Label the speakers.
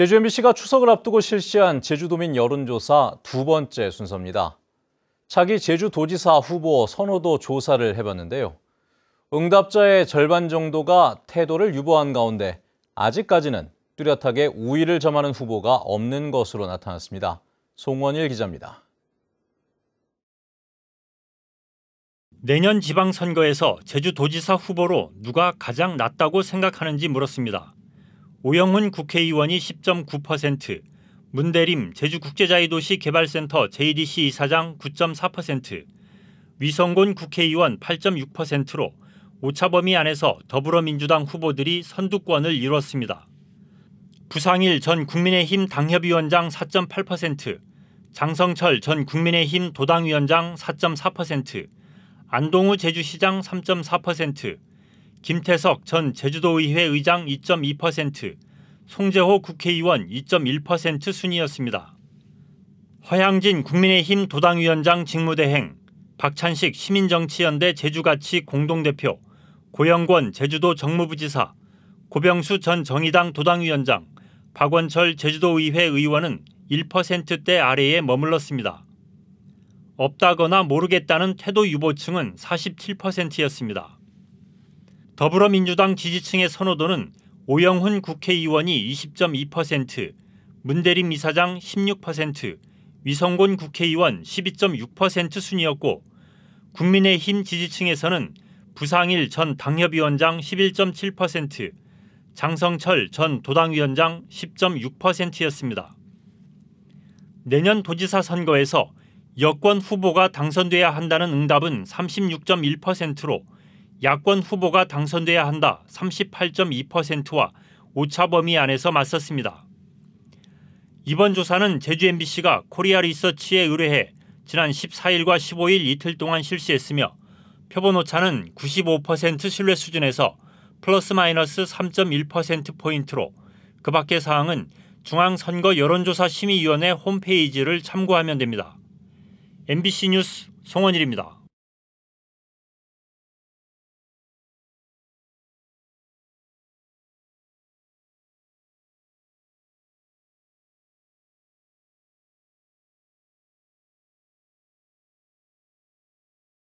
Speaker 1: 제주 MBC가 추석을 앞두고 실시한 제주도민 여론조사 두 번째 순서입니다. 차기 제주도지사 후보 선호도 조사를 해봤는데요. 응답자의 절반 정도가 태도를 유보한 가운데 아직까지는 뚜렷하게 우위를 점하는 후보가 없는 것으로 나타났습니다. 송원일 기자입니다. 내년 지방선거에서 제주도지사
Speaker 2: 후보로 누가 가장 낫다고 생각하는지 물었습니다. 오영훈 국회의원이 10.9%, 문대림 제주국제자유도시 개발센터 JDC 이사장 9.4%, 위성곤 국회의원 8.6%로 오차범위 안에서 더불어민주당 후보들이 선두권을 이뤘습니다. 부상일 전 국민의힘 당협위원장 4.8%, 장성철 전 국민의힘 도당위원장 4.4%, 안동우 제주시장 3.4%, 김태석 전 제주도의회 의장 2.2%, 송재호 국회의원 2.1% 순이었습니다. 허양진 국민의힘 도당위원장 직무대행, 박찬식 시민정치연대 제주가치 공동대표, 고영권 제주도 정무부지사, 고병수 전 정의당 도당위원장, 박원철 제주도의회 의원은 1%대 아래에 머물렀습니다. 없다거나 모르겠다는 태도 유보층은 47%였습니다. 더불어민주당 지지층의 선호도는 오영훈 국회의원이 20.2%, 문대림 이사장 16%, 위성곤 국회의원 12.6% 순이었고 국민의힘 지지층에서는 부상일 전 당협위원장 11.7%, 장성철 전 도당위원장 10.6%였습니다. 내년 도지사 선거에서 여권 후보가 당선돼야 한다는 응답은 36.1%로 야권 후보가 당선돼야 한다 38.2%와 오차범위 안에서 맞섰습니다. 이번 조사는 제주 MBC가 코리아 리서치에 의뢰해 지난 14일과 15일 이틀 동안 실시했으며 표본 오차는 95% 신뢰 수준에서 플러스 마이너스 3.1%포인트로 그 밖의 사항은 중앙선거 여론조사 심의위원회 홈페이지를 참고하면 됩니다. MBC 뉴스 송원일입니다.